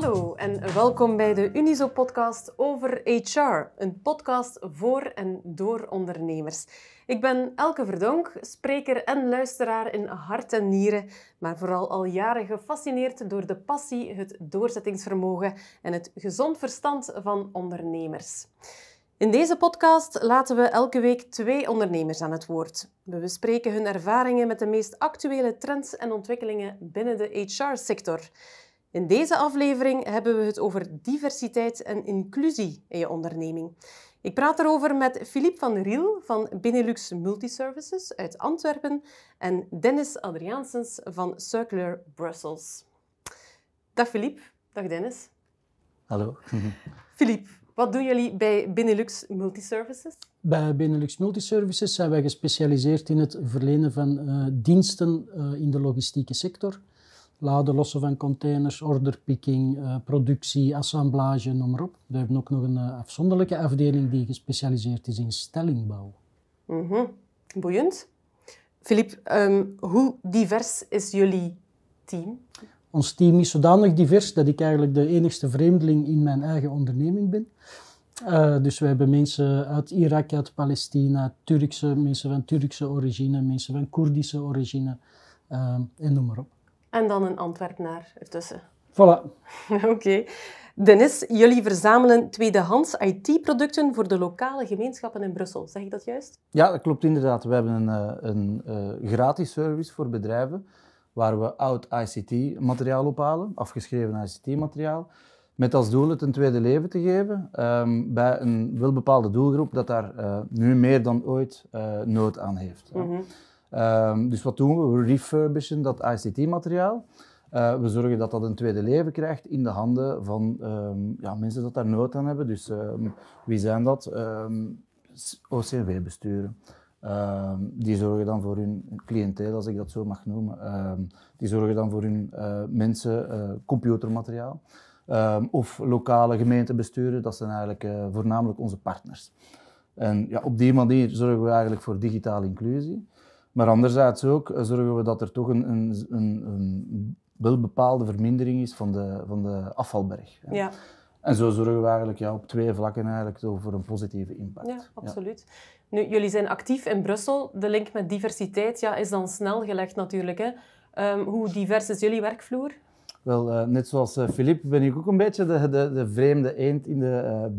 Hallo en welkom bij de Uniso-podcast over HR, een podcast voor en door ondernemers. Ik ben Elke Verdonk, spreker en luisteraar in hart en nieren, maar vooral al jaren gefascineerd door de passie, het doorzettingsvermogen en het gezond verstand van ondernemers. In deze podcast laten we elke week twee ondernemers aan het woord. We bespreken hun ervaringen met de meest actuele trends en ontwikkelingen binnen de HR-sector. In deze aflevering hebben we het over diversiteit en inclusie in je onderneming. Ik praat erover met Philippe van Riel van Benelux Multiservices uit Antwerpen en Dennis Adriaansens van Circular Brussels. Dag Philippe, dag Dennis. Hallo. Philippe, wat doen jullie bij Benelux Multiservices? Bij Benelux Multiservices zijn wij gespecialiseerd in het verlenen van eh, diensten eh, in de logistieke sector laden lossen van containers, orderpicking, eh, productie, assemblage, noem maar op. We hebben ook nog een eh, afzonderlijke afdeling die gespecialiseerd is in stellingbouw. Mm Boeiend. Filip, ehm, hoe divers is jullie team? Ons team is zodanig divers dat ik eigenlijk de enigste vreemdeling in mijn eigen onderneming ben. Eh, dus we hebben mensen uit Irak, uit Palestina, Turkse, mensen van Turkse origine, mensen van Koerdische origine ehm, en noem maar op en dan een Antwerpenaar ertussen. Voilà. Oké. Dennis, jullie verzamelen tweedehands IT-producten voor de lokale gemeenschappen in Brussel. Zeg ik dat juist? Ja, dat klopt inderdaad. We hebben een, eh, een, eh, gratis service voor bedrijven waar we oud ICT-materiaal ophalen, afgeschreven ICT-materiaal, met als doel het een tweede leven te geven ehm, bij een welbepaalde doelgroep dat daar eh, nu meer dan ooit nood aan heeft. Mm Ehm, dus wat doen we? We refurbishen dat ICT-materiaal. Eh, we zorgen dat dat een tweede leven krijgt in de handen van ehm, ja, mensen dat daar nood aan hebben. Dus ehm, wie zijn dat? OCW-besturen. die zorgen dan voor hun cliënteel, als ik dat zo mag noemen. die zorgen dan voor hun eh, mensen uh, computermateriaal. of lokale gemeentebesturen, dat zijn eigenlijk voornamelijk onze partners. En ja, op die manier zorgen we eigenlijk voor digitale inclusie. Maar anderzijds ook zorgen we dat er toch een, een, een, een wel bepaalde vermindering is van de, van de afvalberg. Ja. En zo zorgen we eigenlijk ja, op twee vlakken eigenlijk voor een positieve impact. Ja, absoluut. Nu, jullie zijn actief in Brussel. De link met diversiteit ja, is dan snel gelegd natuurlijk. Hè. Ehm, hoe divers is jullie werkvloer? Wel, eh, net zoals Filip eh, ben ik ook een beetje de, de, de vreemde eend in de uh,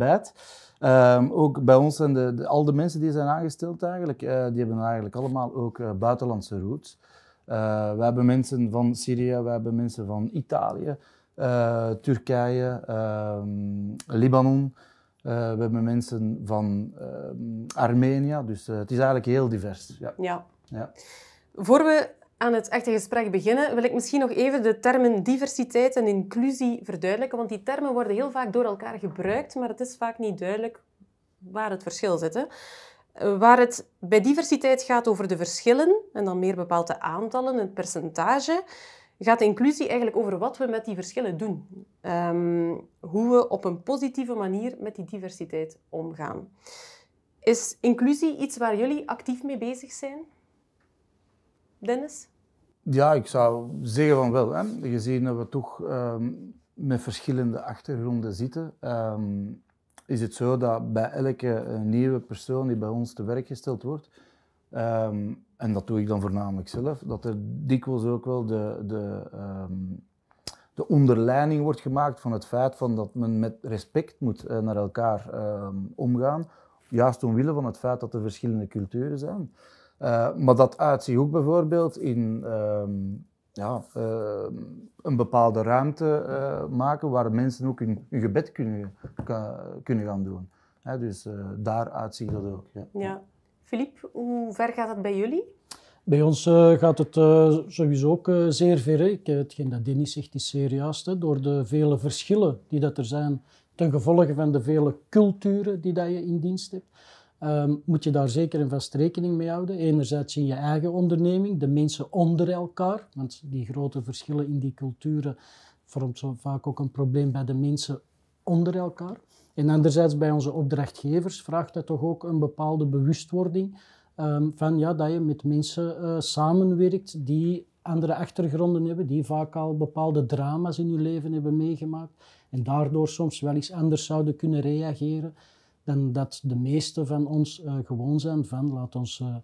Ehm, ook bij ons en de, de, al de mensen die zijn aangesteld eigenlijk, eh, die hebben eigenlijk allemaal ook eh, buitenlandse roots. Eh, we hebben mensen van Syrië, we hebben mensen van Italië, Turkije, ehm, Libanon. we hebben mensen van ehm, Armenië, dus het is eigenlijk heel divers. ja. ja. Voor we aan het echte gesprek beginnen, wil ik misschien nog even de termen diversiteit en inclusie verduidelijken. Want die termen worden heel vaak door elkaar gebruikt, maar het is vaak niet duidelijk waar het verschil zit. Hè? Eh, waar het bij diversiteit gaat over de verschillen, en dan meer bepaalde aantallen, het percentage, gaat inclusie eigenlijk over wat we met die verschillen doen. Ehm, hoe we op een positieve manier met die diversiteit omgaan. Is inclusie iets waar jullie actief mee bezig zijn? Dennis? Ja, ik zou zeggen van wel. Hè. Gezien dat we toch ehm, met verschillende achtergronden zitten, ehm, is het zo dat bij elke eh, nieuwe persoon die bij ons te werk gesteld wordt, ehm, en dat doe ik dan voornamelijk zelf, dat er dikwijls ook wel de, de, de onderleiding wordt gemaakt van het feit van dat men met respect moet eh, naar elkaar omgaan. Juist omwille van het feit dat er verschillende culturen zijn. Eh, maar dat ook bijvoorbeeld in ehm, ja, ehm, een bepaalde ruimte eh, maken waar mensen ook hun, gebed kunnen, kunnen gaan doen. dus eh, daar uitzicht uitzicht dat ook. Ja. ja. Filip, hoe ver gaat dat bij jullie? Bij ons gaat het sowieso ook zeer ver. Ik, hetgeen dat Dennis zegt is zeer juist. door de vele verschillen die dat er zijn ten gevolge van de vele culturen die dat je in dienst hebt um, moet je daar zeker een vast rekening mee houden. Enerzijds in je eigen onderneming, de mensen onder elkaar, want die grote verschillen in die culturen vormt zo vaak ook een probleem bij de mensen onder elkaar. En anderzijds bij onze opdrachtgevers vraagt dat toch ook een bepaalde bewustwording ehm, van ja, dat je met mensen eh, samenwerkt die andere achtergronden hebben, die vaak al bepaalde drama's in hun leven hebben meegemaakt en daardoor soms wel eens anders zouden kunnen reageren dan dat de meesten van ons eh, gewoon zijn van, laat ons, eh,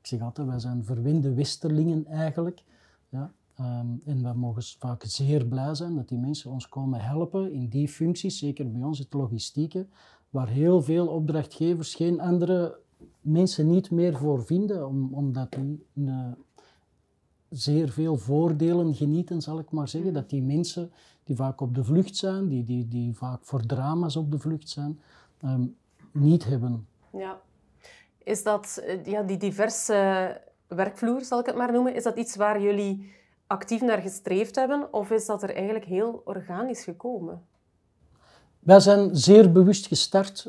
ik zeg altijd, wij zijn verwinde westerlingen eigenlijk. Ja? Ehm, en we mogen vaak zeer blij zijn dat die mensen ons komen helpen in die functies, zeker bij ons in het logistieke, waar heel veel opdrachtgevers geen andere mensen niet meer voor vinden, omdat die eh, zeer veel voordelen genieten, zal ik maar zeggen. Dat die mensen die vaak op de vlucht zijn, die, die, die vaak voor drama's op de vlucht zijn, Ehm, niet hebben. Ja. Is dat eh, ja, die diverse werkvloer, zal ik het maar noemen, is dat iets waar jullie actief naar gestreefd hebben of is dat er eigenlijk heel organisch gekomen? Wij zijn zeer bewust gestart.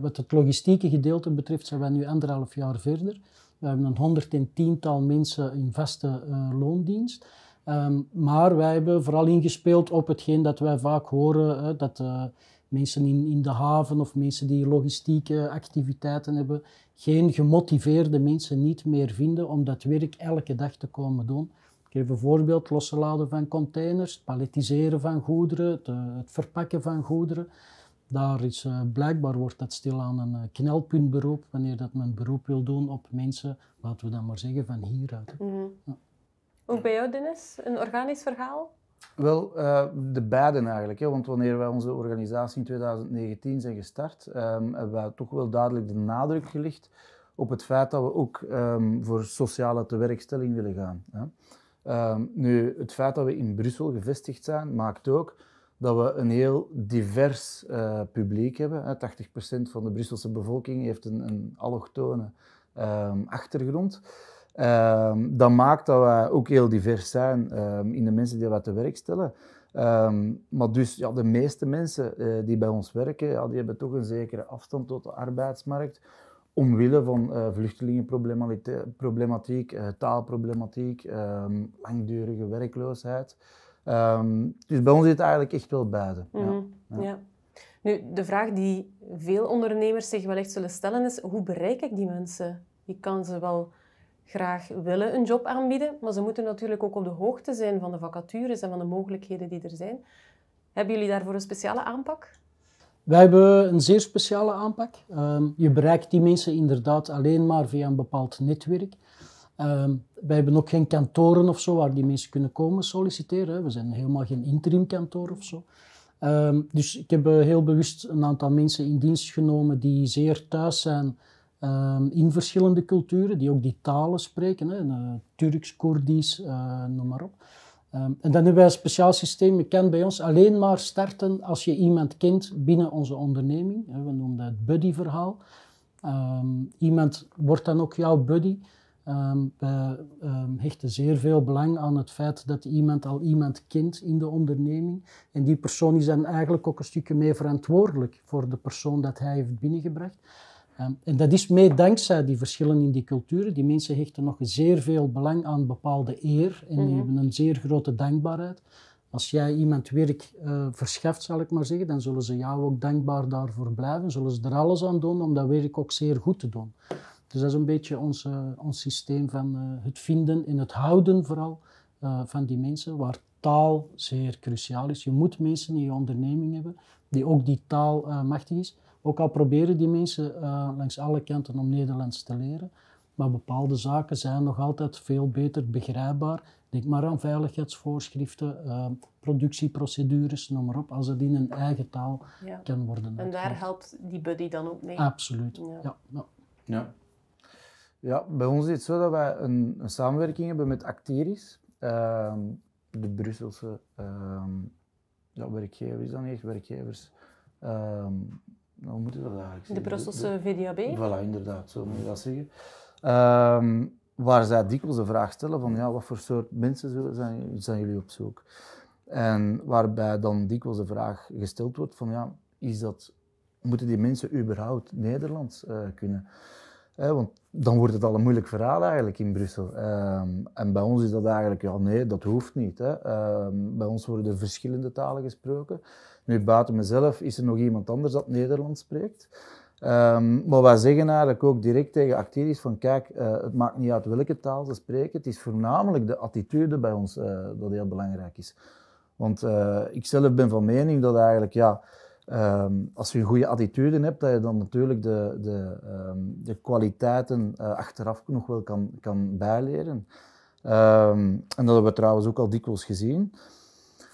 Wat het logistieke gedeelte betreft zijn we nu anderhalf jaar verder. We hebben een tiental mensen in vaste eh, loondienst. Ehm, maar wij hebben vooral ingespeeld op hetgeen dat wij vaak horen, dat eh, mensen in, in de haven of mensen die logistieke activiteiten hebben, geen gemotiveerde mensen niet meer vinden om dat werk elke dag te komen doen. Ik geef een voorbeeld, losladen van containers, het van goederen, eh, het, verpakken van goederen. Daar is eh, blijkbaar wordt dat stilaan een eh, knelpuntberoep, wanneer dat men beroep wil doen op mensen, laten we dan maar zeggen, van hieruit. Mm ja. Ook bij jou, Dennis, een organisch verhaal? Wel, eh, de beiden eigenlijk. Hè? Want wanneer wij onze organisatie in 2019 zijn gestart, ehm, hebben we toch wel duidelijk de nadruk gelegd op het feit dat we ook ehm, voor sociale tewerkstelling willen gaan. Hè? Ehm, nu, het feit dat we in Brussel gevestigd zijn, maakt ook dat we een heel divers eh, publiek hebben. Hè? 80% van de Brusselse bevolking heeft een, een allochtone achtergrond. Ehm, dat maakt dat wij ook heel divers zijn ehm, in de mensen die wij te werk stellen. Ehm, maar dus ja, de meeste mensen eh, die bij ons werken, ja, die hebben toch een zekere afstand tot de arbeidsmarkt. Omwille van eh, vluchtelingenproblematiek, eh, taalproblematiek, langdurige werkloosheid. dus bij ons zit eigenlijk echt wel buiten. Mhm, ja. Ja. Nu, de vraag die veel ondernemers zich wel echt zullen stellen is, hoe bereik ik die mensen? Je kan ze wel graag willen een job aanbieden, maar ze moeten natuurlijk ook op de hoogte zijn van de vacatures en van de mogelijkheden die er zijn. Hebben jullie daarvoor een speciale aanpak? Wij hebben een zeer speciale aanpak. Ehm, je bereikt die mensen inderdaad alleen maar via een bepaald netwerk. Um, wij hebben ook geen kantoren of zo waar die mensen kunnen komen solliciteren. We zijn helemaal geen interim kantoor of zo. Ehm, dus ik heb eh, heel bewust een aantal mensen in dienst genomen die zeer thuis zijn Ehm, in verschillende culturen, die ook die talen spreken, hè, eh, Turks, Koerdisch, eh, noem maar op. Ehm, en dan hebben wij een speciaal systeem. Je kan bij ons alleen maar starten als je iemand kent binnen onze onderneming. Hè, we noemen dat het buddy-verhaal. Ehm, iemand wordt dan ook jouw buddy. we hechten zeer veel belang aan het feit dat iemand al iemand kent in de onderneming. En die persoon is dan eigenlijk ook een stukje mee verantwoordelijk voor de persoon dat hij heeft binnengebracht. Ehm, en dat is mee dankzij die verschillen in die culturen. Die mensen hechten nog zeer veel belang aan bepaalde eer en die mhm. hebben een zeer grote dankbaarheid. Als jij iemand werk uh, verschaft, zal ik maar zeggen, dan zullen ze jou ook dankbaar daarvoor blijven. Zullen ze er alles aan doen om dat werk ook zeer goed te doen. Dus dat is een beetje ons, eh, ons systeem van eh, het vinden en het houden vooral van die mensen, waar taal zeer cruciaal is. Je moet mensen in je onderneming hebben die ook die taal machtig is. Ook al proberen die mensen eh, langs alle kanten om Nederlands te leren, maar bepaalde zaken zijn nog altijd veel beter begrijpbaar. Denk maar aan veiligheidsvoorschriften, eh, productieprocedures, noem maar op, als het in een eigen taal kan worden. En daar helpt die buddy dan ook mee? Absoluut, ja. ja. ja. ja. bij ons is het zo dat wij een, een samenwerking hebben met Acteris, ehm, de Brusselse ehm, werkgevers dan echt, werkgevers ehm, nou, eigenlijk De Brusselse VDAB? Voilà, inderdaad, zo moet je dat zeggen. Ehm, waar zij dikwijls de vraag stellen van ja, wat voor soort mensen zijn, jullie op zoek? En waarbij dan dikwijls de vraag gesteld wordt van ja, is dat, moeten die mensen überhaupt Nederlands eh, kunnen? Eh, want dan wordt het al een moeilijk verhaal eigenlijk in Brussel. Ehm, en bij ons is dat eigenlijk, ja nee, dat hoeft niet. Hè. Ehm, bij ons worden verschillende talen gesproken. Nu, buiten mezelf is er nog iemand anders dat Nederlands spreekt. Ehm, maar wij zeggen eigenlijk ook direct tegen acteries van kijk, eh, het maakt niet uit welke taal ze spreken, het is voornamelijk de attitude bij ons eh, dat heel belangrijk is. Want eh, ik zelf ben van mening dat eigenlijk, ja, ehm, als je een goede attitude hebt, dat je dan natuurlijk de, de, ehm, de kwaliteiten achteraf nog wel kan, kan bijleren. en dat hebben we trouwens ook al dikwijls gezien.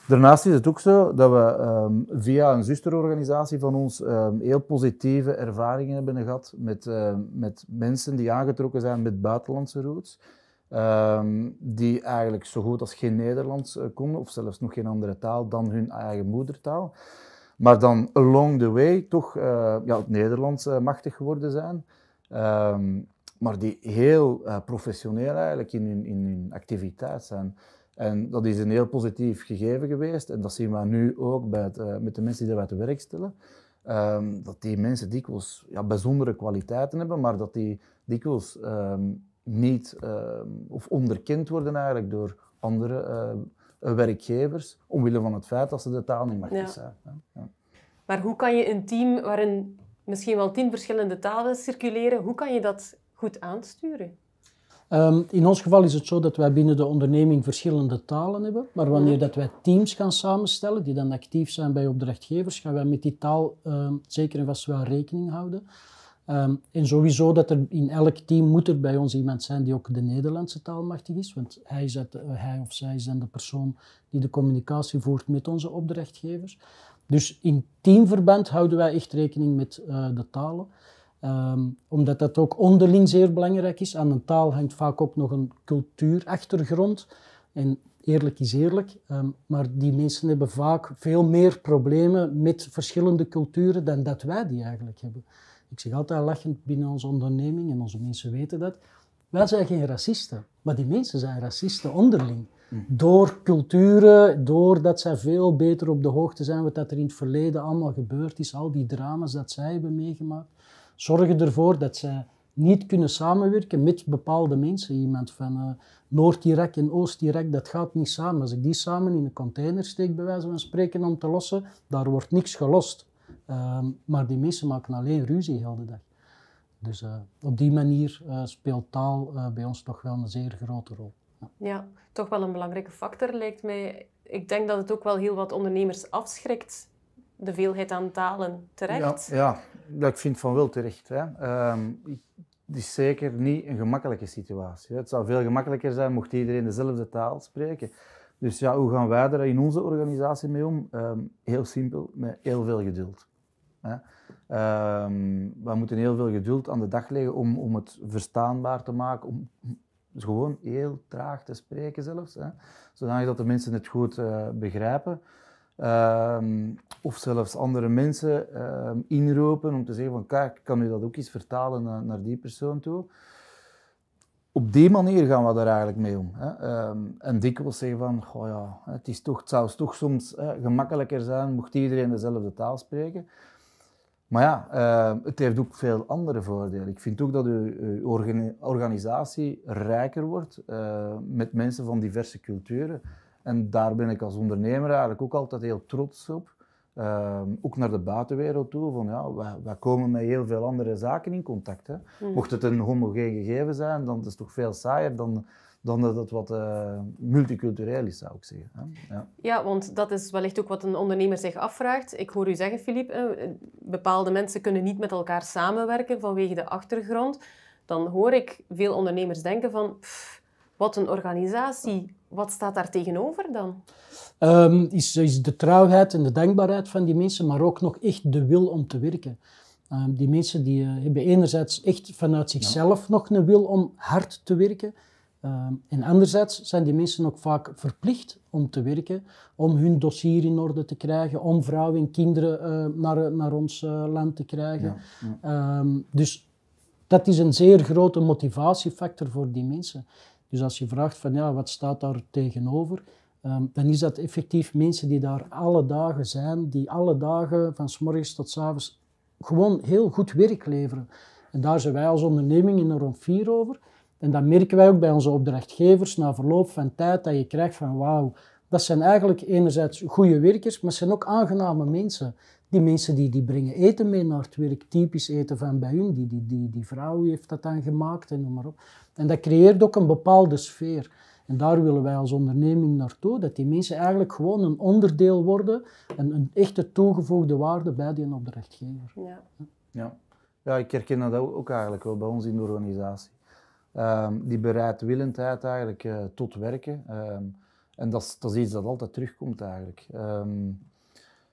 Daarnaast is het ook zo dat we ehm, via een zusterorganisatie van ons ehm, heel positieve ervaringen hebben gehad met, ehm, met mensen die aangetrokken zijn met buitenlandse roots. die eigenlijk zo goed als geen Nederlands eh, konden, of zelfs nog geen andere taal dan hun eigen moedertaal. Maar dan along the way toch eh, ja, het Nederlands eh, machtig geworden zijn maar die heel professioneel eigenlijk in hun, in hun activiteit zijn. En dat is een heel positief gegeven geweest. En dat zien we nu ook bij het, eh, met de mensen die wij te werk stellen. Ehm, dat die mensen dikwijls ja, bijzondere kwaliteiten hebben, maar dat die dikwijls ehm, niet ehm, of onderkend worden eigenlijk door andere eh, werkgevers, omwille van het feit dat ze de taal niet machtig ja. zijn. Ja. Maar hoe kan je een team waarin misschien wel tien verschillende talen circuleren, hoe kan je dat goed aansturen? Ehm, in ons geval is het zo dat wij binnen de onderneming verschillende talen hebben, maar wanneer dat wij teams gaan samenstellen die dan actief zijn bij opdrachtgevers, gaan wij met die taal ehm, zeker en vast wel rekening houden. Ehm, en sowieso dat er in elk team moet er bij ons iemand zijn die ook de Nederlandse taal machtig is, want hij, eh, hij of zij is dan de persoon die de communicatie voert met onze opdrachtgevers. Dus in teamverband houden wij echt rekening met eh, de talen. Ehm, omdat dat ook onderling zeer belangrijk is. Aan een taal hangt vaak ook nog een cultuurachtergrond. En eerlijk is eerlijk, ehm, maar die mensen hebben vaak veel meer problemen met verschillende culturen dan dat wij die eigenlijk hebben. Ik zeg altijd lachend binnen onze onderneming, en onze mensen weten dat, wij zijn geen racisten, maar die mensen zijn racisten onderling. Mm. Door culturen, doordat zij veel beter op de hoogte zijn wat dat er in het verleden allemaal gebeurd is, al die drama's dat zij hebben meegemaakt zorgen ervoor dat zij niet kunnen samenwerken met bepaalde mensen. Iemand van uh, eh, Noord-Irak en Oost-Irak, dat gaat niet samen. Als ik die samen in een container steek, bij wijze van spreken, om te lossen, daar wordt niks gelost. Ehm, maar die mensen maken alleen ruzie heel dag. Dus eh, op die manier eh, speelt taal bij ons toch wel een zeer grote rol. Ja. ja, toch wel een belangrijke factor lijkt mij. Ik denk dat het ook wel heel wat ondernemers afschrikt de veelheid aan talen terecht. Ja, ja, dat ik vind van wel terecht. Hè. Ehm, het is zeker niet een gemakkelijke situatie. Het zou veel gemakkelijker zijn mocht iedereen dezelfde taal spreken. Dus ja, hoe gaan wij daar in onze organisatie mee om? Ehm, heel simpel, met heel veel geduld. Ehm, we moeten heel veel geduld aan de dag leggen om, om het verstaanbaar te maken, om gewoon heel traag te spreken zelfs, hè. zodat de mensen het goed eh, begrijpen. Ehm, of zelfs andere mensen um, inroepen om te zeggen van kijk, kan u dat ook eens vertalen naar, die persoon toe? Op die manier gaan we daar eigenlijk mee om. Hè. Um, en dikwijls zeggen van, goh ja, het, is toch, het zou toch soms gemakkelijker zijn mocht iedereen dezelfde taal spreken. Maar ja, het heeft ook veel andere voordelen. Ik vind ook dat uw, uw organisatie rijker wordt eh, met mensen van diverse culturen. En daar ben ik als ondernemer eigenlijk ook altijd heel trots op. Ehm, ook naar de buitenwereld toe, van ja, wij, komen met heel veel andere zaken in contact. Mm. Mocht het een homogeen gegeven zijn, dan is het toch veel saaier dan, dan dat het wat eh, multicultureel is, zou ik zeggen. Hè. Ja. ja. want dat is wellicht ook wat een ondernemer zich afvraagt. Ik hoor u zeggen, Filip, eh, bepaalde mensen kunnen niet met elkaar samenwerken vanwege de achtergrond. Dan hoor ik veel ondernemers denken van, wat een organisatie, wat staat daar tegenover dan? Ehm, is, is de trouwheid en de dankbaarheid van die mensen, maar ook nog echt de wil om te werken. Ehm, die mensen die, eh, hebben enerzijds echt vanuit zichzelf nog een wil om hard te werken. Ehm, en anderzijds zijn die mensen ook vaak verplicht om te werken, om hun dossier in orde te krijgen, om vrouwen en kinderen eh, naar, naar ons eh, land te krijgen. dus dat is een zeer grote motivatiefactor voor die mensen. Dus als je vraagt van ja, wat staat daar tegenover, um, dan is dat effectief mensen die daar alle dagen zijn, die alle dagen van s morgens tot s gewoon heel goed werk leveren. En daar zijn wij als onderneming enorm fier over. En dat merken wij ook bij onze opdrachtgevers na verloop van tijd, dat je krijgt van wauw, dat zijn eigenlijk enerzijds goede werkers, maar het zijn ook aangename mensen. Die mensen die, die brengen eten mee naar het werk, typisch eten van bij hun. Die, die, die, die vrouw heeft dat dan gemaakt en noem maar op. En dat creëert ook een bepaalde sfeer. En daar willen wij als onderneming naartoe, dat die mensen eigenlijk gewoon een onderdeel worden, en een echte toegevoegde waarde bij die opdrachtgever. Ja. Ja. ja, ik herken dat ook eigenlijk wel bij ons in de organisatie. Um, die bereidwillendheid eigenlijk eh, tot werken. Ehm, en dat is, dat iets dat altijd terugkomt eigenlijk. Ehm,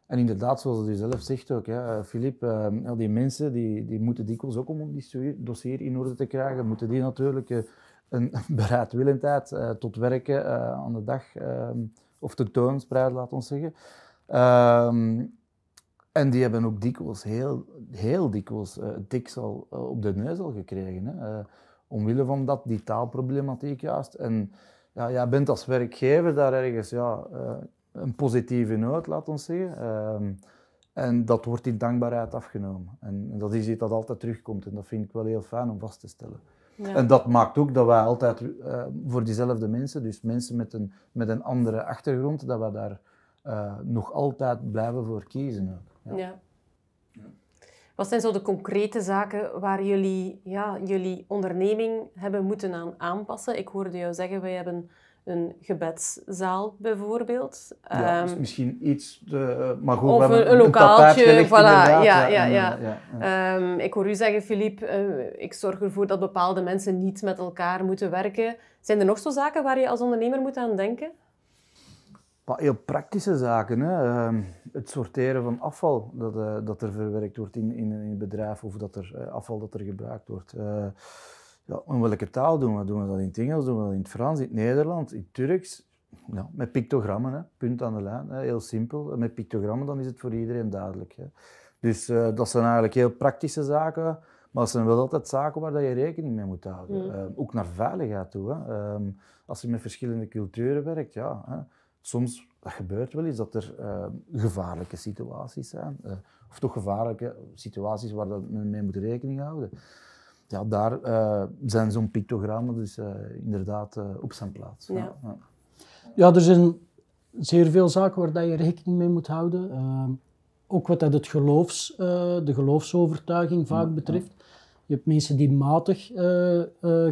en inderdaad, zoals u zelf zegt ook, eh, Filip, eh, die mensen die, die moeten dikwijls ook om die dossier in orde te krijgen, moeten die natuurlijk eh, een bereidwillendheid tot werken aan de dag ehm, of te spreiden, laat ons zeggen. Ehm, en die hebben ook dikwijls, heel, heel dikwijls, het diksel op de neus al gekregen. Hè, omwille van dat, die taalproblematiek juist. En ja, jij bent als werkgever daar ergens, ja, een positieve noot, laat ons zeggen. Ehm, en dat wordt in dankbaarheid afgenomen. En, dat is iets dat altijd terugkomt. En dat vind ik wel heel fijn om vast te stellen. Ja. En dat maakt ook dat wij altijd eh, voor diezelfde mensen, dus mensen met een, met een andere achtergrond, dat we daar eh, nog altijd blijven voor kiezen. Ook. Ja. ja. Wat zijn zo de concrete zaken waar jullie ja, jullie onderneming hebben moeten aan aanpassen? Ik hoorde jou zeggen, wij hebben een gebedszaal bijvoorbeeld. Ja, dus ehm, misschien iets, de, maar goed, of een, een lokaaltje, voilà. Ja, ja, ja, ehm, ik hoor u zeggen, Filip, uh, eh, ik zorg ervoor dat bepaalde mensen niet met elkaar moeten werken. Zijn er nog zo zaken waar je als ondernemer moet aan denken? heel praktische zaken. Hè. Ehm, het sorteren van afval dat, eh, dat er verwerkt wordt in, in, in bedrijf of dat er, eh, afval dat er gebruikt wordt. Ja, in welke taal doen we? Doen we dat in het Engels, doen we dat in het Frans, in het Nederlands, in het Turks? Ja, met pictogrammen, hè. punt aan de lijn, hè. heel simpel. Met pictogrammen dan is het voor iedereen duidelijk. Hè. Dus eh, dat zijn eigenlijk heel praktische zaken, maar dat zijn wel altijd zaken waar je rekening mee moet houden. Mm. Eh, ook naar veiligheid toe. Hè. Ehm, als je met verschillende culturen werkt, ja, hè. soms dat gebeurt wel eens dat er ehm, gevaarlijke situaties zijn. Eh, of toch gevaarlijke situaties waar men mee moet rekening houden ja, daar eh, zijn zo'n pictogrammen dus eh, inderdaad eh, op zijn plaats. Ja. ja. er zijn zeer veel zaken waar dat je rekening mee moet houden. Ehm, ook wat dat het geloofs, de geloofsovertuiging vaak betreft. Je hebt mensen die matig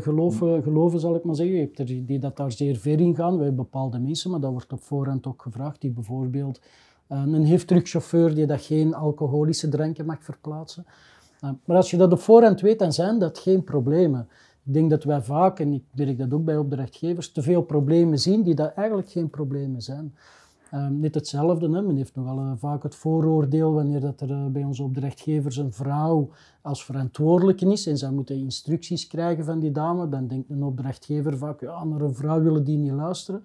geloven, geloven, zal ik maar zeggen. Je hebt er die dat daar zeer ver in gaan. We hebben bepaalde mensen, maar dat wordt op voorhand ook gevraagd, die bijvoorbeeld een heftruckchauffeur die dat geen alcoholische dranken mag verplaatsen. Maar als je dat op voorhand weet, dan zijn dat geen problemen. Ik denk dat wij vaak, en ik merk dat ook bij opdrachtgevers, te veel problemen zien die dat eigenlijk geen problemen zijn. Um, ehm, niet hetzelfde, hè? men heeft nog wel eh, vaak het vooroordeel wanneer dat er eh, bij onze opdrachtgevers een vrouw als verantwoordelijke is en zij moeten instructies krijgen van die dame, dan denkt een opdrachtgever vaak, ja, naar een vrouw willen die niet luisteren.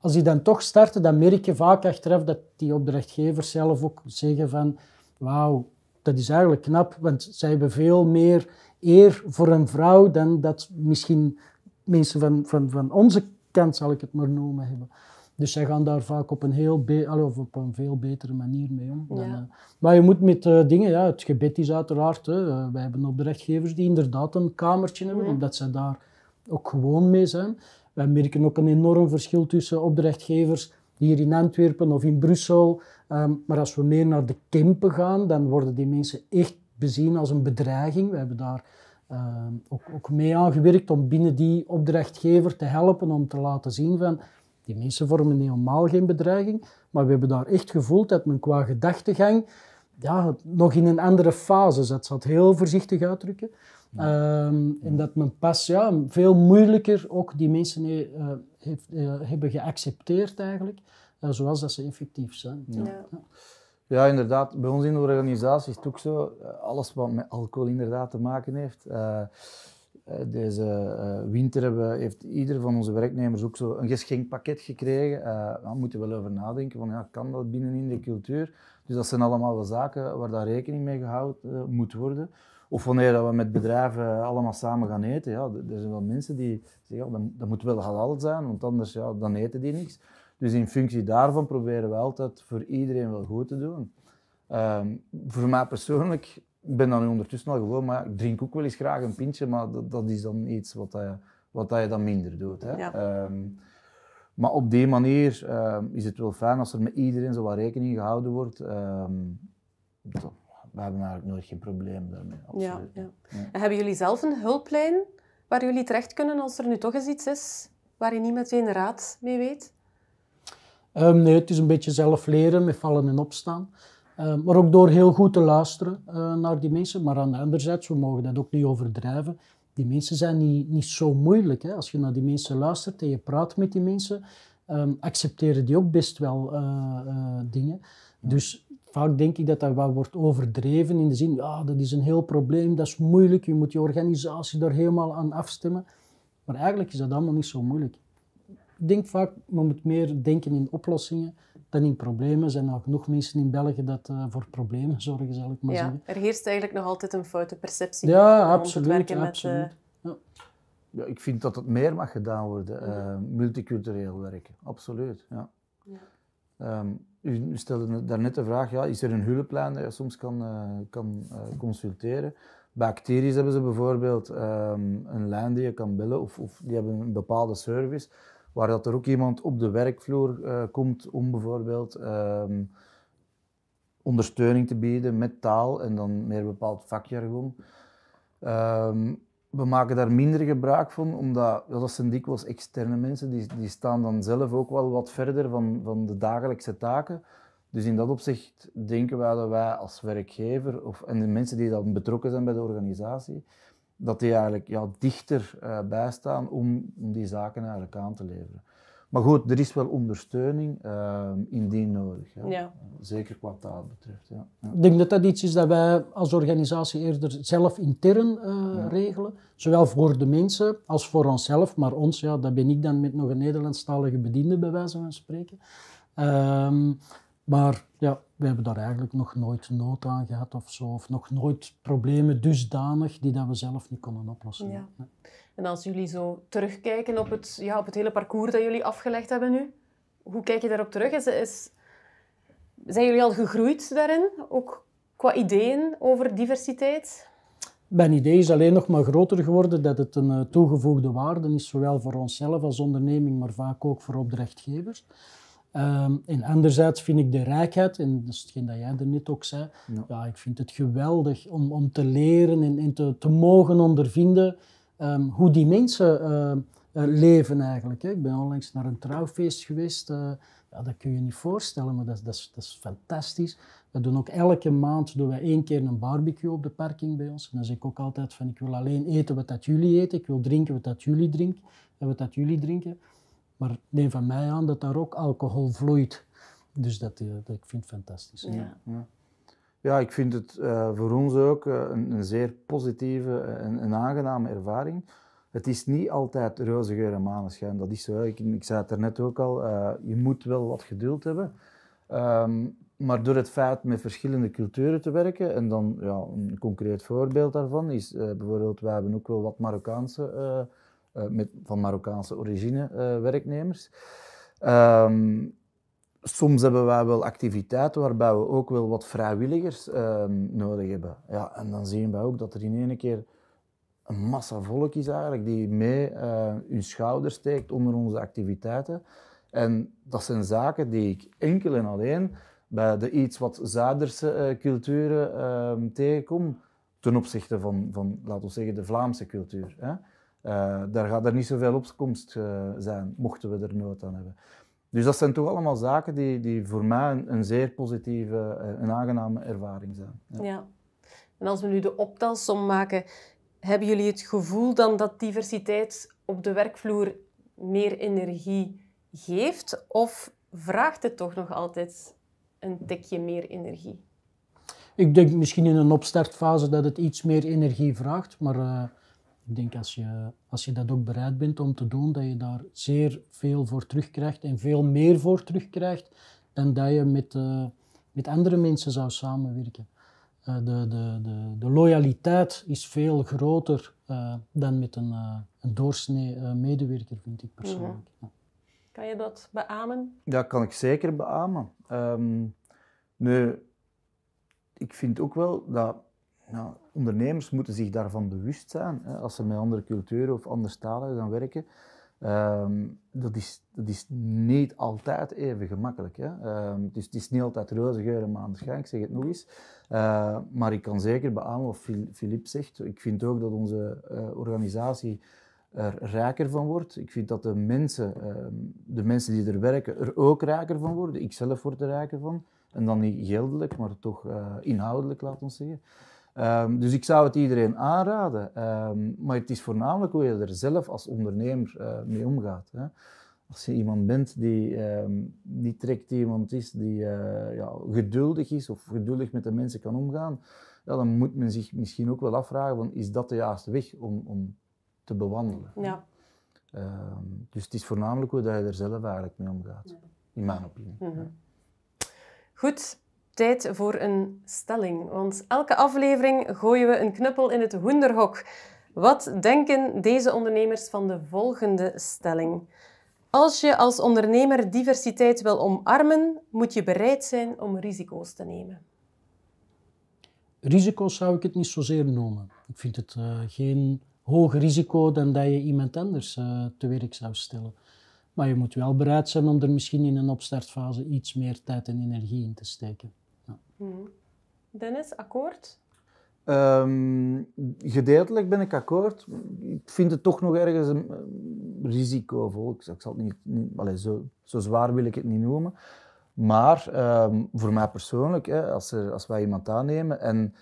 Als die dan toch starten, dan merk je vaak achteraf dat die opdrachtgevers zelf ook zeggen van, wauw, dat is eigenlijk knap, want zij hebben veel meer eer voor een vrouw dan dat misschien mensen van, van, van onze kant, zal ik het maar noemen, hebben. Dus zij gaan daar vaak op een, heel of op een veel betere manier mee om. Dan, eh, maar je moet met eh, dingen, ja, het gebed is uiteraard. Hè, uh, wij hebben opdrachtgevers die inderdaad een kamertje hebben, mhm. omdat ze daar ook gewoon mee zijn. Wij merken ook een enorm verschil tussen opdrachtgevers hier in Antwerpen of in Brussel. Ehm, maar als we meer naar de Kempen gaan, dan worden die mensen echt bezien als een bedreiging. We hebben daar ehm, ook, ook mee aangewerkt om binnen die opdrachtgever te helpen om te laten zien van die mensen vormen helemaal geen bedreiging. Maar we hebben daar echt gevoeld dat men qua gedachtegang ja, nog in een andere fase zat. Zal heel voorzichtig uitdrukken. Ja. Ehm, en dat men pas ja, veel moeilijker ook die mensen eh, heeft, eh, hebben geaccepteerd eigenlijk, eh, zoals dat ze effectief zijn. Ja. ja. inderdaad. Bij ons in de organisatie is het ook zo. Eh, alles wat met alcohol inderdaad te maken heeft. deze winter hebben, heeft ieder van onze werknemers ook zo een geschenkpakket gekregen. Uh, daar moeten we wel over nadenken, van, ja, kan dat binnenin de cultuur? Dus dat zijn allemaal wel zaken waar daar rekening mee gehouden moet worden. Of wanneer we met bedrijven allemaal samen gaan eten. Ja, er zijn wel mensen die zeggen, ja, dat, moet wel halal zijn, want anders ja, dan eten die niks. Dus in functie daarvan proberen we altijd voor iedereen wel goed te doen. Ehm, voor mij persoonlijk, ik ben dan nu ondertussen al gewoon, maar ik drink ook wel eens graag een pintje, maar dat, is dan iets wat, je, wat je dan minder doet. Hè? Ehm, maar op die manier ehm, is het wel fijn als er met iedereen zo wat rekening gehouden wordt we hebben eigenlijk nooit geen probleem daarmee. Ja, ja. hebben jullie zelf een hulplijn waar jullie terecht kunnen als er nu toch eens iets is waar je niet meteen raad mee weet? Ehm, nee, het is een beetje zelf leren met vallen en opstaan. Ehm, maar ook door heel goed te luisteren eh, naar die mensen. Maar aan de anderzijds, we mogen dat ook niet overdrijven. Die mensen zijn niet, niet zo moeilijk. Hè? Als je naar die mensen luistert en je praat met die mensen, ehm, accepteren die ook best wel eh, eh, dingen. Dus vaak denk ik dat dat wel wordt overdreven in de zin, ja, dat is een heel probleem, dat is moeilijk, je moet je organisatie daar helemaal aan afstemmen. Maar eigenlijk is dat allemaal niet zo moeilijk. Ik denk vaak, men moet meer denken in oplossingen dan in problemen. Er zijn ook nog mensen in België dat eh, voor problemen zorgen, zal ik maar ja, zeggen. Er heerst eigenlijk nog altijd een foute perceptie. Ja, eh, absoluut. ja. ja. ik vind dat het meer mag gedaan worden, eh, multicultureel werken. Absoluut, ja. ja. Ehm, u stelde daarnet de vraag, ja, is er een hulplijn dat je soms kan, uh, kan uh, consulteren? Bacteriën hebben ze bijvoorbeeld ehm, een lijn die je kan bellen of, of, die hebben een bepaalde service waar dat er ook iemand op de werkvloer eh, komt om bijvoorbeeld ehm, ondersteuning te bieden met taal en dan meer bepaald vakjargon. Um, we maken daar minder gebruik van, omdat ja, dat zijn dikwijls externe mensen, die, die staan dan zelf ook wel wat verder van, van de dagelijkse taken. Dus in dat opzicht denken wij dat wij als werkgever of, en de mensen die dan betrokken zijn bij de organisatie, dat die eigenlijk ja, dichter eh, bijstaan om, om die zaken eigenlijk aan te leveren. Maar goed, er is wel ondersteuning uh, indien nodig. Ja. Zeker wat dat betreft. Ja. Ik denk dat dat iets is dat wij als organisatie eerder zelf intern eh, regelen. Zowel voor de mensen als voor onszelf. Maar ons, ja, dat ben ik dan met nog een Nederlandstalige bediende, bij wijze van spreken. Ehm, maar ja, we hebben daar eigenlijk nog nooit nood aan gehad of zo. Of nog nooit problemen dusdanig die dat we zelf niet konden oplossen. Ja. En als jullie zo terugkijken op het, ja, op het hele parcours dat jullie afgelegd hebben nu, hoe kijk je daarop terug? Is, is, zijn jullie al gegroeid daarin, ook qua ideeën over diversiteit? Mijn idee is alleen nog maar groter geworden dat het een eh, toegevoegde waarde is, zowel voor onszelf als onderneming, maar vaak ook voor opdrachtgevers. Um, en anderzijds vind ik de rijkheid, en dat is hetgeen dat jij er net ook zei, ja. ik vind het geweldig om, om te leren en, en te, te mogen ondervinden Ehm, hoe die mensen eh, eh, leven eigenlijk. Hè. Ik ben onlangs naar een trouwfeest geweest. Eh, ja, dat kun je niet voorstellen, maar dat, dat, is, dat is fantastisch. We doen ook elke maand doen we één keer een barbecue op de parking bij ons. En dan zeg ik ook altijd van ik wil alleen eten wat dat jullie eten. Ik wil drinken wat dat jullie drinken en wat dat jullie drinken. Maar neem van mij aan dat daar ook alcohol vloeit. Dus dat, dat ik vind fantastisch. Ja. Ja, ik vind het eh, voor ons ook eh, een, een zeer positieve en een aangename ervaring. Het is niet altijd roze geur en maneschijn, dat is zo. Ik, ik zei het er net ook al, eh, je moet wel wat geduld hebben. Ehm, maar door het feit met verschillende culturen te werken, en dan ja, een concreet voorbeeld daarvan is bijvoorbeeld, wij hebben ook wel wat Marokkaanse, met, van Marokkaanse origine werknemers. Um, Soms hebben wij wel activiteiten waarbij we ook wel wat vrijwilligers ehm, nodig hebben. Ja, en dan zien we ook dat er in één keer een massa volk is eigenlijk die mee eh, hun schouder steekt onder onze activiteiten. En dat zijn zaken die ik enkel en alleen bij de iets wat Zuiderse eh, culturen ehm, tegenkom ten opzichte van, van laten we zeggen, de Vlaamse cultuur. Hè. Eh, daar gaat er niet zoveel opkomst zijn, mochten we er nood aan hebben. Dus dat zijn toch allemaal zaken die, die voor mij een, een zeer positieve eh, een aangename ervaring zijn. Ja. En als we nu de optelsom maken, hebben jullie het gevoel dan dat diversiteit op de werkvloer meer energie geeft? Of vraagt het toch nog altijd een tikje meer energie? Ik denk misschien in een opstartfase dat het iets meer energie vraagt, maar... Eh, ik denk als je, als je dat ook bereid bent om te doen, dat je daar zeer veel voor terugkrijgt en veel meer voor terugkrijgt dan dat je met, eh, met andere mensen zou samenwerken. Eh, de, de, de, de, loyaliteit is veel groter eh, dan met een, een doorsnee medewerker, vind ik persoonlijk. Kan je dat beamen? Dat kan ik zeker beamen. Ehm, nu, ik vind ook wel dat nou, ondernemers moeten zich daarvan bewust zijn hè, als ze met andere culturen of andere talen gaan werken. Ehm, dat, is, dat is niet altijd even gemakkelijk. Hè. Ehm, het is niet altijd roze geuren maanden schijn, ik zeg het nog eens. Eh, maar ik kan zeker beamen wat Filip zegt. Ik vind ook dat onze eh, organisatie er rijker van wordt. Ik vind dat de mensen, ehm, de mensen die er werken er ook rijker van worden. Ik zelf word er rijker van. En dan niet geldelijk, maar toch eh, inhoudelijk, laat ons zeggen. Ehm, dus ik zou het iedereen aanraden. Ehm, maar het is voornamelijk hoe je er zelf als ondernemer eh, mee omgaat. Hè. Als je iemand bent die um, niet direct iemand is die eh, ja, geduldig is of geduldig met de mensen kan omgaan, ja, dan moet men zich misschien ook wel afvragen: van, is dat de juiste weg om, om te bewandelen? Ja. dus het is voornamelijk hoe dat je er zelf eigenlijk mee omgaat, ja. in mijn opinie. Mhm. Goed, tijd voor een stelling. Want elke aflevering gooien we een knuppel in het hoenderhok. Wat denken deze ondernemers van de volgende stelling? Als je als ondernemer diversiteit wil omarmen, moet je bereid zijn om risico's te nemen. Risico's zou ik het niet zozeer noemen. Ik vind het eh, geen hoger risico dan dat je iemand anders eh, te werk zou stellen. Maar je moet wel bereid zijn om er misschien in een opstartfase iets meer tijd en energie in te steken. Mhm. Dennis, akkoord? Ehm, gedeeltelijk ben ik akkoord. Ik vind het toch nog ergens een, risico risicovol. Ik, ik, zal het niet, niet allez, zo, zo, zwaar wil ik het niet noemen. Maar ehm, voor mij persoonlijk, hè, als, er, als wij iemand aannemen en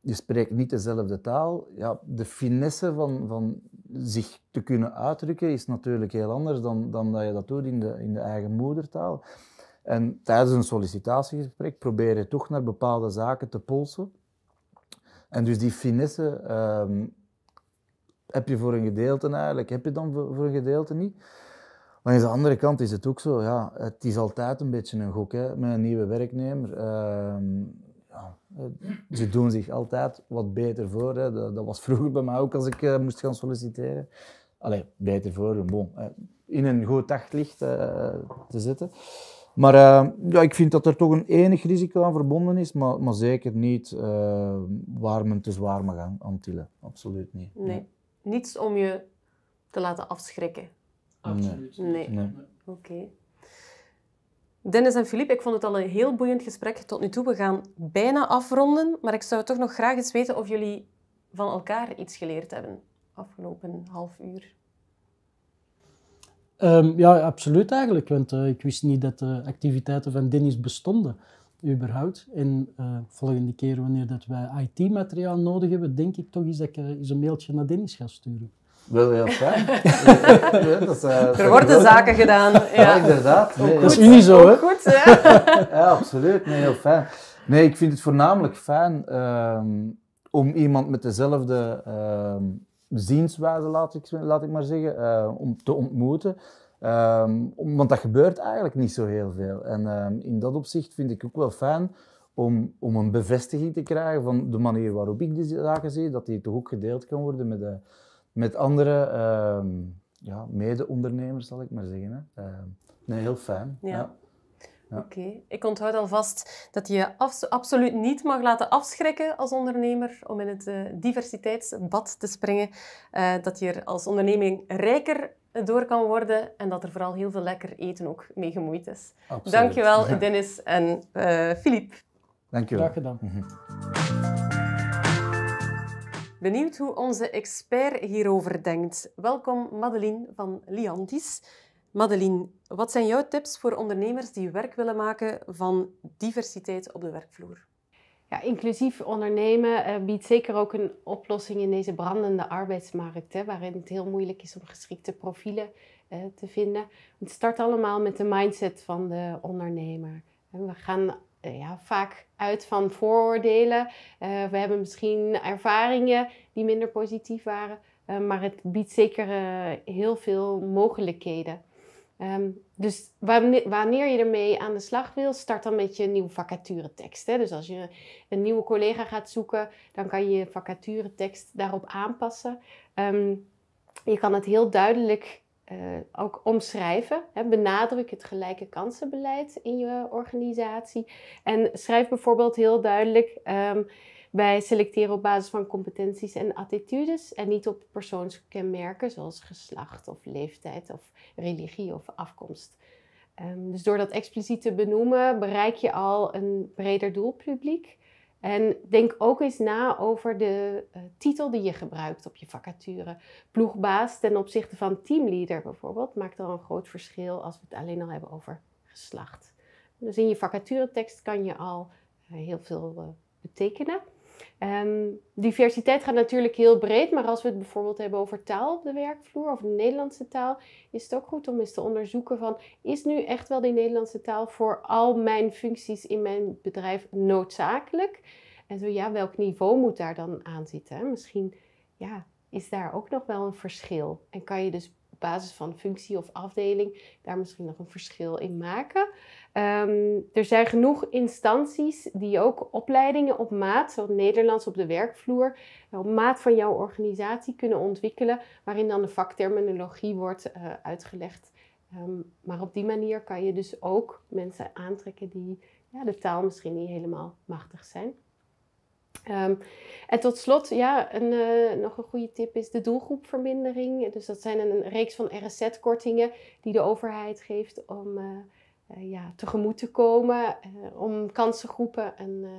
je spreekt niet dezelfde taal, ja, de finesse van, van zich te kunnen uitdrukken is natuurlijk heel anders dan, dan dat je dat doet in de, in de eigen moedertaal. En tijdens een sollicitatiegesprek probeer je toch naar bepaalde zaken te polsen. En dus die finesse ehm, heb je voor een gedeelte eigenlijk, heb je dan voor, een gedeelte niet. Maar aan de andere kant is het ook zo, ja, het is altijd een beetje een gok hè, met een nieuwe werknemer. Ehm, ja, eh, ze doen zich altijd wat beter voor. Hè. Dat, was vroeger bij mij ook als ik eh, moest gaan solliciteren. Allee, beter voor, eh, in een goed daglicht te zitten. Maar eh, ja, ik vind dat er toch een enig risico aan verbonden is, maar, maar zeker niet uh, waar men te zwaar mag aan, aan Absoluut niet. Nee. niets om je te laten afschrikken. Absoluut. Nee. nee. Oké. Dennis en Filip, ik vond het al een heel boeiend gesprek tot nu toe. We gaan bijna afronden, maar ik zou toch nog graag eens weten of jullie van elkaar iets geleerd hebben afgelopen half uur. Ehm, ja, absoluut eigenlijk. Want eh, ik wist niet dat de activiteiten van Dennis bestonden, überhaupt. En uh, volgende keer wanneer dat wij IT-materiaal nodig hebben, denk ik toch eens dat ik eh, een mailtje naar Dennis ga sturen. Wel heel fijn. dat er worden zaken gedaan. Ja, inderdaad. dat is Unie hè? Goed, hè? ja, absoluut. Nee, heel fijn. Nee, ik vind het voornamelijk fijn ehm, om iemand met dezelfde ehm, zienswijze, laat ik, laat ik maar zeggen, eh, om te ontmoeten. Ehm, want dat gebeurt eigenlijk niet zo heel veel. En ehm, in dat opzicht vind ik ook wel fijn om, om een bevestiging te krijgen van de manier waarop ik die zaken zie, dat die toch ook gedeeld kan worden met, eh, met andere um, ja, mede-ondernemers, zal ik maar zeggen. Hè. nee, heel fijn. ja. Oké, ik onthoud alvast dat je absoluut niet mag laten afschrikken als ondernemer om in het eh, diversiteitsbad te springen. Eh, dat je er als onderneming rijker door kan worden en dat er vooral heel veel lekker eten ook mee gemoeid is. Absoluut. Dankjewel Dennis en uh, eh, Filip. Dankjewel. Graag gedaan. Mhm. Benieuwd hoe onze expert hierover denkt? Welkom Madeline van Liantis. Madeline, wat zijn jouw tips voor ondernemers die werk willen maken van diversiteit op de werkvloer? Ja, inclusief ondernemen eh, biedt zeker ook een oplossing in deze brandende arbeidsmarkt, hè, waarin het heel moeilijk is om geschikte profielen eh, te vinden. Het start allemaal met de mindset van de ondernemer. we gaan eh, ja, vaak uit van vooroordelen. we hebben misschien ervaringen die minder positief waren, maar het biedt zeker heel veel mogelijkheden. Ehm, dus wanneer, je ermee aan de slag wil, start dan met je nieuwe vacature tekst. Hè. Dus als je een nieuwe collega gaat zoeken, dan kan je je vacature tekst daarop aanpassen. Ehm, je kan het heel duidelijk eh, ook omschrijven. Hè. Benadruk het gelijke kansenbeleid in je organisatie. En schrijf bijvoorbeeld heel duidelijk. Ehm, wij selecteren op basis van competenties en attitudes en niet op persoonskenmerken zoals geslacht of leeftijd of religie of afkomst. Ehm, dus door dat expliciet te benoemen bereik je al een breder doelpubliek. En denk ook eens na over de eh, titel die je gebruikt op je vacature. Ploegbaas ten opzichte van teamleader bijvoorbeeld maakt al een groot verschil als we het alleen al hebben over geslacht. Dus in je vacaturetekst kan je al eh, heel veel eh, betekenen. Um, diversiteit gaat natuurlijk heel breed, maar als we het bijvoorbeeld hebben over taal op de werkvloer, of de Nederlandse taal, is het ook goed om eens te onderzoeken van, is nu echt wel die Nederlandse taal voor al mijn functies in mijn bedrijf noodzakelijk? En zo ja, welk niveau moet daar dan aan zitten? Misschien ja, is daar ook nog wel een verschil. En kan je dus op basis van functie of afdeling daar misschien nog een verschil in maken. Ehm, er zijn genoeg instanties die ook opleidingen op maat, zoals Nederlands op de werkvloer, op maat van jouw organisatie kunnen ontwikkelen, waarin dan de vakterminologie wordt eh, uitgelegd. Ehm, maar op die manier kan je dus ook mensen aantrekken die ja, de taal misschien niet helemaal machtig zijn. Ehm, en tot slot, ja, een, eh, nog een goede tip is de doelgroepvermindering. Dus dat zijn een, reeks van RSZ-kortingen die de overheid geeft om. Eh, eh, ja, tegemoet te komen, eh, om kansengroepen en, eh,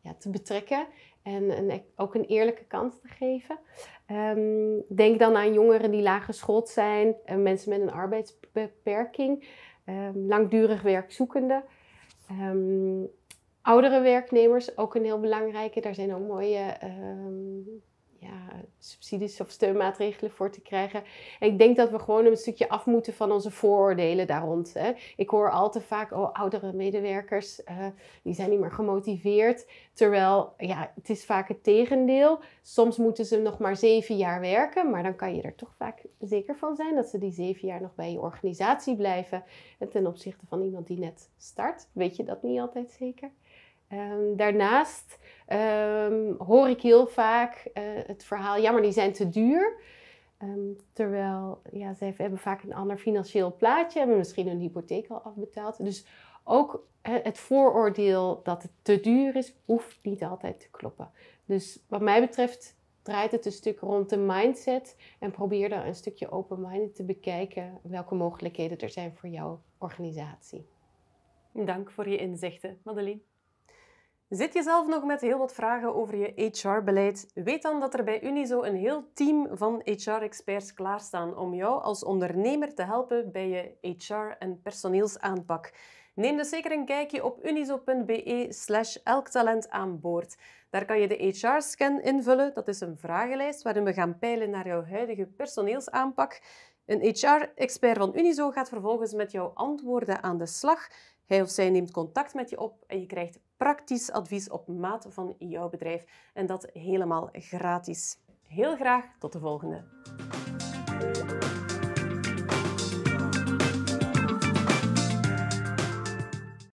ja, te betrekken en e-, ook een eerlijke kans te geven. Ehm, denk dan aan jongeren die laag geschoold zijn, mensen met een arbeidsbeperking, ehm, langdurig werkzoekenden, ehm, oudere werknemers, ook een heel belangrijke. Daar zijn ook mooie ja, subsidies of steunmaatregelen voor te krijgen. ik denk dat we gewoon een stukje af moeten van onze vooroordelen daar rond. Hè. Ik hoor al te vaak, oh, oudere medewerkers, eh, die zijn niet meer gemotiveerd. Terwijl, ja, het is vaak het tegendeel. Soms moeten ze nog maar zeven jaar werken, maar dan kan je er toch vaak zeker van zijn dat ze die zeven jaar nog bij je organisatie blijven. En eh, ten opzichte van iemand die net start, weet je dat niet altijd zeker. Ehm, daarnaast ehm, hoor ik heel vaak eh, het verhaal, ja, maar die zijn te duur. Ehm, terwijl ja, ze hebben vaak een ander financieel plaatje, hebben misschien een hypotheek al afbetaald. Dus ook het vooroordeel dat het te duur is, hoeft niet altijd te kloppen. Dus wat mij betreft draait het een stuk rond de mindset en probeer dan een stukje open-minded te bekijken welke mogelijkheden er zijn voor jouw organisatie. Dank voor je inzichten, Madeline. Zit je zelf nog met heel wat vragen over je HR-beleid? Weet dan dat er bij Unizo een heel team van HR-experts klaarstaan om jou als ondernemer te helpen bij je HR- en personeelsaanpak. Neem dus zeker een kijkje op unizo.be slash elktalent aan boord. Daar kan je de HR-scan invullen. Dat is een vragenlijst waarin we gaan peilen naar jouw huidige personeelsaanpak. Een HR-expert van Unizo gaat vervolgens met jouw antwoorden aan de slag. Hij of zij neemt contact met je op en je krijgt praktisch advies op maat van jouw bedrijf en dat helemaal gratis. Heel graag tot de volgende.